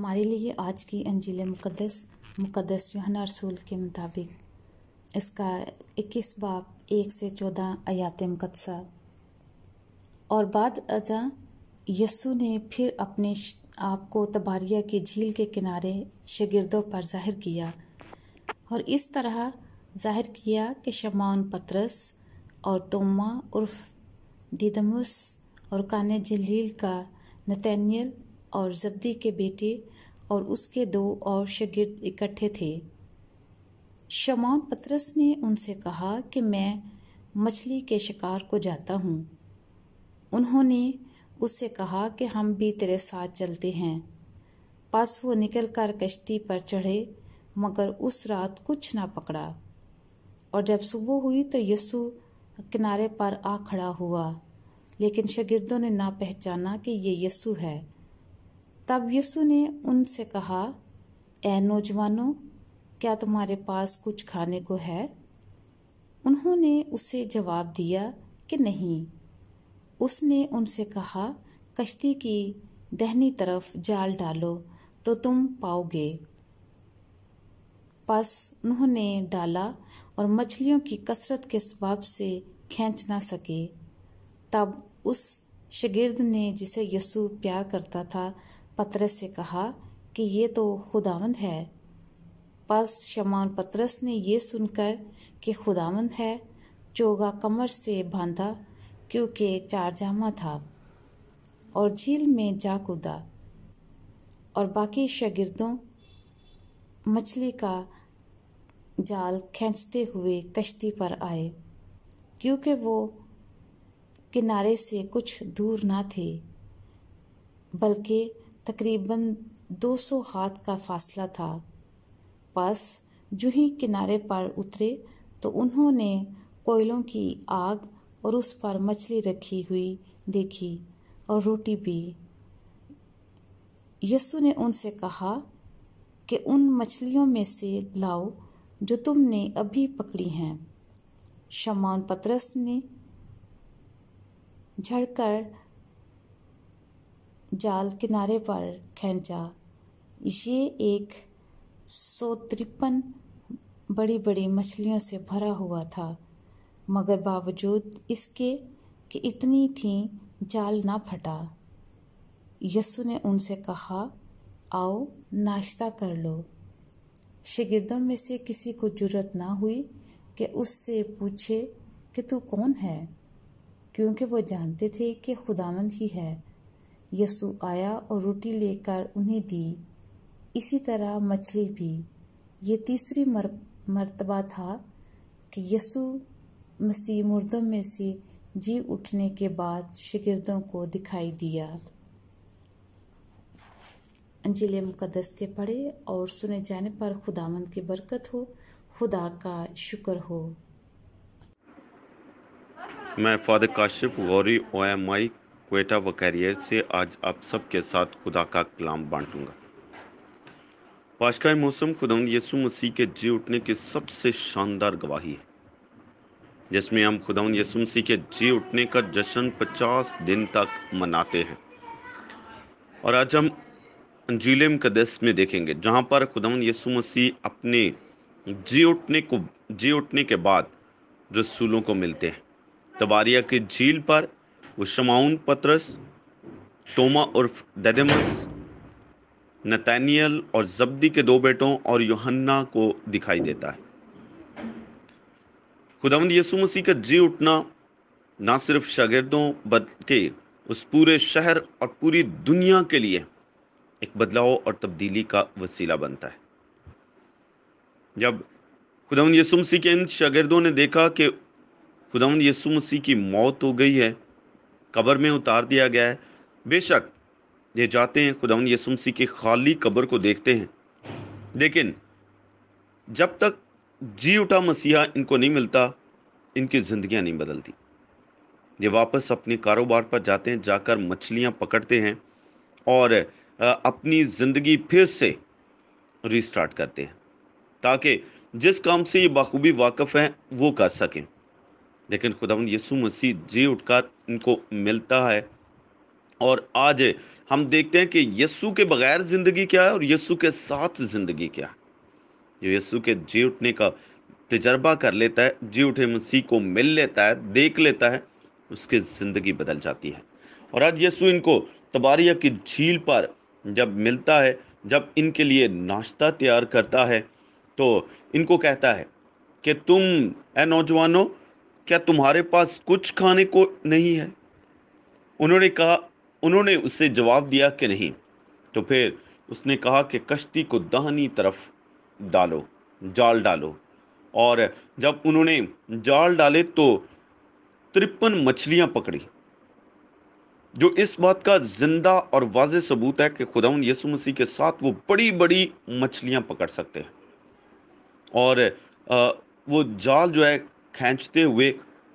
हमारे लिए आज की अंजील मुकदस मुकदस योहना रसूल के मुताबिक इसका इक्कीस बाप एक से चौदह आयात मुकदसा और बाद अजा यस्सु ने फिर अपने आप को तबारिया की झील के किनारे शगिर्दों पर जाहिर किया और इस तरह जाहिर किया कि शमान पत्रस और तोमा उर्फ दिदमुस और कान जलील का नतैनियल और जब्दी के बेटे और उसके दो और शगिर्द इकट्ठे थे शमौन पत्रस ने उनसे कहा कि मैं मछली के शिकार को जाता हूँ उन्होंने उससे कहा कि हम भी तेरे साथ चलते हैं पास वो निकल कर कश्ती पर चढ़े मगर उस रात कुछ ना पकड़ा और जब सुबह हुई तो यसु किनारे पर आ खड़ा हुआ लेकिन शगिर्दों ने ना पहचाना कि ये यसु है तब यसु ने उनसे कहा ए नौजवानों क्या तुम्हारे पास कुछ खाने को है उन्होंने उसे जवाब दिया कि नहीं उसने उनसे कहा कश्ती की दहनी तरफ जाल डालो तो तुम पाओगे पास उन्होंने डाला और मछलियों की कसरत के सबाब से खींच ना सके तब उस शगिर्द ने जिसे यसु प्यार करता था पतरस से कहा कि ये तो खुदावंद है पस शमान पतरस ने यह सुनकर कि खुदावंद है चोगा कमर से बांधा क्योंकि चारजामा था और झील में जा कूदा और बाकी शागिर्दों मछली का जाल खींचते हुए कश्ती पर आए क्योंकि वो किनारे से कुछ दूर ना थे बल्कि तकरीबन 200 हाथ का फासला था बस जो ही किनारे पर उतरे तो उन्होंने कोयलों की आग और उस पर मछली रखी हुई देखी और रोटी भी यसु ने उनसे कहा कि उन मछलियों में से लाओ जो तुमने अभी पकड़ी हैं शमान पतरस ने झड़कर जाल किनारे पर खींचा ये एक सौ तिरपन बड़ी बड़ी मछलियों से भरा हुआ था मगर बावजूद इसके कि इतनी थी जाल ना फटा यस्सु ने उनसे कहा आओ नाश्ता कर लो शिगिर्दों में से किसी को ज़रूरत ना हुई कि उससे पूछे कि तू कौन है क्योंकि वो जानते थे कि खुदावंद ही है यसु आया और रोटी लेकर उन्हें दी इसी तरह मछली भी ये तीसरी मर, मर्तबा था कि यसु मसीह मुर्दों में से जी उठने के बाद शिगिर्दों को दिखाई दिया अंजिल मुकदस के पढ़े और सुने जाने पर खुदावंद की बरकत हो खुदा का शुक्र हो मैं father Kashif Gauri O M I Quetta व कैरियर से आज आप सबके साथ खुदा का कलाम बांटूंगा पाशकाय मौसम खुदा यसु मसीह के जी उठने की सबसे शानदार गवाही है जिसमें हम खुदा यसु मसीह के जी उठने का जश्न 50 दिन तक मनाते हैं और आज हम अंजील मुकदस में देखेंगे जहां पर खुदा यसु मसीह अपने जी उठने को जी उठने के बाद रसूलों को मिलते हैं तबारिया की झील पर वो शमाउन पत्रस टोमा उर्फ डेडेमस नतानियल और जब्दी के दो बेटों और योहन्ना को दिखाई देता है खुदावंद यसु मसीह का जी उठना ना सिर्फ शागिर्दों बल्कि उस पूरे शहर और पूरी दुनिया के लिए एक बदलाव और तब्दीली का वसीला बनता है जब खुदावंद यसु मसीह के इन शागिर्दों ने देखा कि खुदावंद यसु मसीह की मौत हो गई है कब्र में उतार दिया गया है बेशक ये जाते हैं खुदा यसुमसी की खाली कब्र को देखते हैं लेकिन जब तक जी उठा मसीहा इनको नहीं मिलता इनकी जिंदगियां नहीं बदलती ये वापस अपने कारोबार पर जाते हैं जाकर मछलियाँ पकड़ते हैं और अपनी ज़िंदगी फिर से रिस्टार्ट करते हैं ताकि जिस काम से ये बखूबी वाकफ़ हैं वो कर सकें लेकिन खुदा यसु मसीह जी उठकर उनको मिलता है और आज हम देखते हैं कि यस्सु के बगैर ज़िंदगी क्या है और यस्सु के साथ ज़िंदगी क्या है जो यस्सु के जी उठने का तजर्बा कर लेता है जी उठे मसीह को मिल लेता है देख लेता है उसकी ज़िंदगी बदल जाती है और आज यस्सु इनको तबारिया की झील पर जब मिलता है जब इनके लिए नाश्ता तैयार करता है तो इनको कहता है कि तुम ए नौजवानों क्या तुम्हारे पास कुछ खाने को नहीं है उन्होंने कहा उन्होंने उससे जवाब दिया कि नहीं तो फिर उसने कहा कि कश्ती को दाहनी तरफ डालो जाल डालो और जब उन्होंने जाल डाले तो तिरपन मछलियां पकड़ी जो इस बात का जिंदा और वाज सबूत है कि खुदाउन यसु मसीह के साथ वो बड़ी बड़ी मछलियां पकड़ सकते हैं और वो जाल जो है खींचते हुए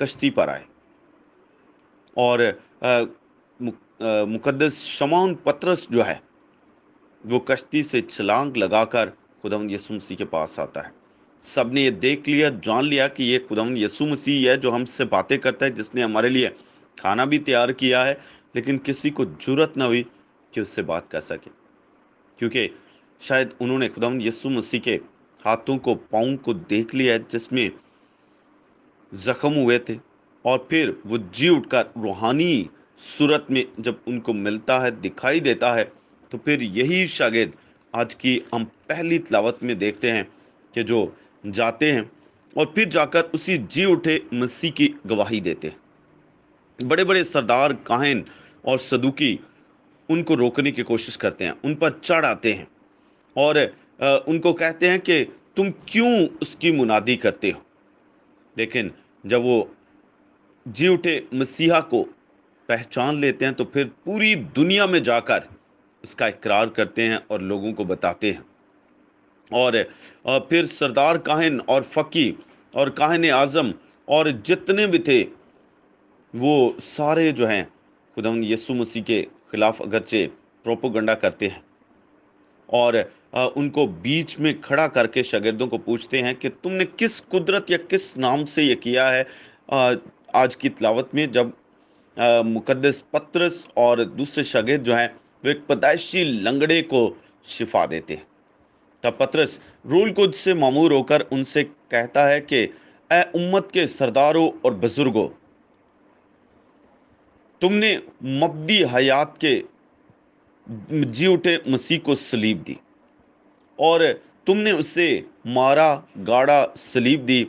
कश्ती पर आए और मुक़दस मुक, मुकद्दस शमौन पत्रस जो है वो कश्ती से छलांग लगाकर खुदावन यसु मसीह के पास आता है सब ने ये देख लिया जान लिया कि ये खुदावन यसु मसीह है जो हमसे बातें करता है जिसने हमारे लिए खाना भी तैयार किया है लेकिन किसी को जरूरत ना हुई कि उससे बात कर सके क्योंकि शायद उन्होंने खुदावन यसु मसीह के हाथों को पाँव को देख लिया जिसमें ज़ख्म हुए थे और फिर वो जी उठकर रूहानी सूरत में जब उनको मिलता है दिखाई देता है तो फिर यही शागिद आज की हम पहली तलावत में देखते हैं कि जो जाते हैं और फिर जाकर उसी जी उठे मसीह की गवाही देते हैं बड़े बड़े सरदार काहिन और सदुकी उनको रोकने की कोशिश करते हैं उन पर चढ़ आते हैं और उनको कहते हैं कि तुम क्यों उसकी मुनादी करते हो लेकिन जब वो जी उठे मसीहा को पहचान लेते हैं तो फिर पूरी दुनिया में जाकर इसका इकरार करते हैं और लोगों को बताते हैं और फिर सरदार काहिन और फ़की और काहिन आज़म और जितने भी थे वो सारे जो हैं खुदा यसु मसीह के ख़िलाफ़ अगरचे प्रोपोगंडा करते हैं और उनको बीच में खड़ा करके शागिर्दों को पूछते हैं कि तुमने किस कुदरत या किस नाम से ये किया है आज की तलावत में जब मुकदस पत्रस और दूसरे शागिर्द जो हैं वे एक पैदाइशी लंगड़े को शिफा देते हैं तब पत्रस रूल कुद से मामूर होकर उनसे कहता है कि ए उम्मत के सरदारों और बुजुर्गों तुमने मबदी हयात के जी उठे मसीह को सलीब दी और तुमने उसे मारा गाड़ा सलीब दी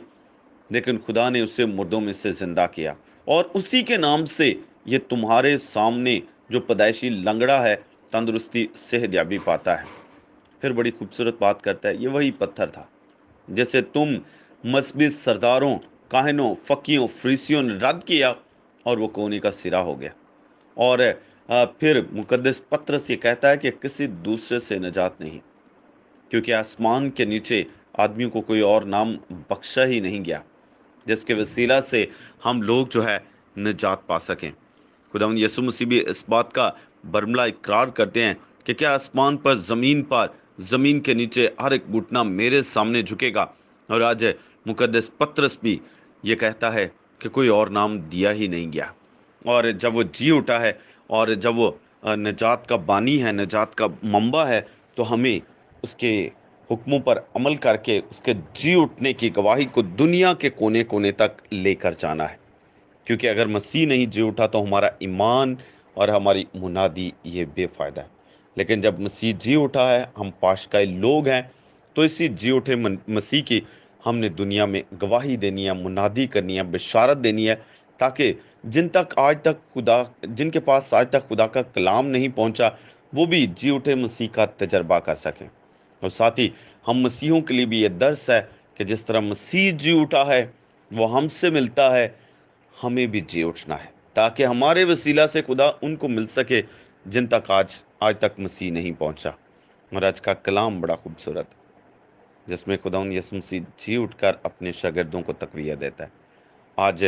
लेकिन खुदा ने उसे मुर्दों में से ज़िंदा किया और उसी के नाम से ये तुम्हारे सामने जो पदाइशी लंगड़ा है तंदुरुस्ती सेहदयाबी पाता है फिर बड़ी खूबसूरत बात करता है ये वही पत्थर था जैसे तुम मजहबी सरदारों काहनों फकीियों फ्रीसियों ने रद्द किया और वो कोने का सिरा हो गया और फिर मुकदस पत्र से कहता है कि किसी दूसरे से निजात नहीं क्योंकि आसमान के नीचे आदमियों को कोई और नाम बख्शा ही नहीं गया जिसके वसीला से हम लोग जो है निजात पा सकें खुदा यसु मसीह भी इस बात का बर्मला इकरार करते हैं कि क्या आसमान पर ज़मीन पर ज़मीन के नीचे हर एक घुटना मेरे सामने झुकेगा और आज मुकदस पत्रस भी ये कहता है कि कोई और नाम दिया ही नहीं गया और जब वो जी उठा है और जब वो निजात का बानी है निजात का मम्बा है तो हमें उसके हुक्मों पर अमल करके उसके जी उठने की गवाही को दुनिया के कोने कोने तक लेकर जाना है क्योंकि अगर मसीह नहीं जी उठा तो हमारा ईमान और हमारी मुनादी ये बेफायदा है लेकिन जब मसीह जी उठा है हम पाशकाए लोग हैं तो इसी जी उठे मसीह की हमने दुनिया में गवाही देनी है मुनादी करनी है बिशारत देनी है ताकि जिन तक आज तक खुदा जिनके पास आज तक खुदा का कलाम नहीं पहुंचा वो भी जी उठे मसीह का तजर्बा कर सकें और साथ ही हम मसीहों के लिए भी ये दर्श है कि जिस तरह मसीह जी उठा है वो हमसे मिलता है हमें भी जी उठना है ताकि हमारे वसीला से खुदा उनको मिल सके जिन तक आज आज तक मसीह नहीं पहुंचा और आज का कलाम बड़ा खूबसूरत जिसमें खुदा यसु मसीह जी उठकर अपने शागिदों को तकवीय देता है आज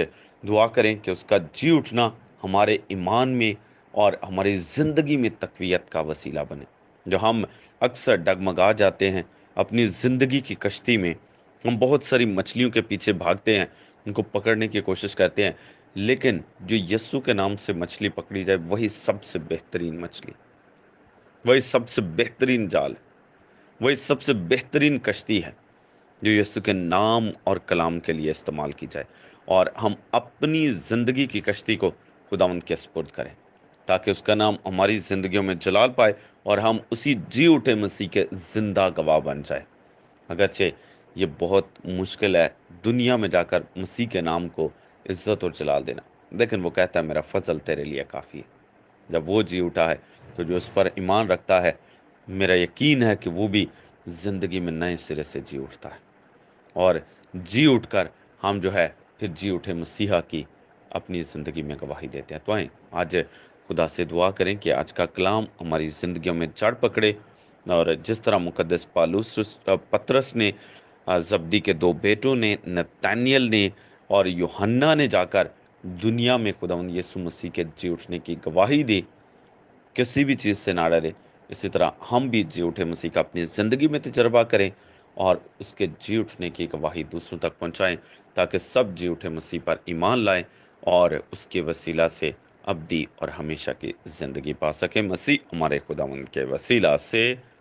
दुआ करें कि उसका जी उठना हमारे ईमान में और हमारी ज़िंदगी में तकवीत का वसीला बने जो हम अक्सर डगमगा जाते हैं अपनी ज़िंदगी की कश्ती में हम बहुत सारी मछलियों के पीछे भागते हैं उनको पकड़ने की कोशिश करते हैं लेकिन जो यस्सु के नाम से मछली पकड़ी जाए वही सबसे बेहतरीन मछली वही सबसे बेहतरीन जाल वही सबसे बेहतरीन कश्ती है जो यस्सु के नाम और कलाम के लिए इस्तेमाल की जाए और हम अपनी ज़िंदगी की कश्ती को खुदावंद के सपुर्द करें ताकि उसका नाम हमारी ज़िंदगियों में जलाल पाए और हम उसी जी उठे मसीह के ज़िंदा गवाह बन जाए अगरचे ये बहुत मुश्किल है दुनिया में जाकर मसीह के नाम को इज़्ज़त और जलाल देना लेकिन वो कहता है मेरा फजल तेरे लिए काफ़ी है जब वो जी उठा है तो जो उस पर ईमान रखता है मेरा यकीन है कि वो भी ज़िंदगी में नए सिरे से जी उठता है और जी उठकर हम जो है फिर जी उठे मसीहा की अपनी ज़िंदगी में गवाही देते हैं तो आए आज खुदा से दुआ करें कि आज का कलाम हमारी ज़िंदगियों में चढ़ पकड़े और जिस तरह मुकदस पालूस पत्रस ने जब्दी के दो बेटों ने नतानियल ने और योहन्ना ने जाकर दुनिया में खुदा यसु मसीह के जी उठने की गवाही दी किसी भी चीज़ से ना डरे इसी तरह हम भी जी उठे मसीह का अपनी ज़िंदगी में तजर्बा करें और उसके जी उठने की गवाही दूसरों तक पहुंचाएं ताकि सब जी उठे मसीह पर ईमान लाएं और उसके वसीला से अबदी और हमेशा की ज़िंदगी पा सके मसीह हमारे खुदा उनके वसीला से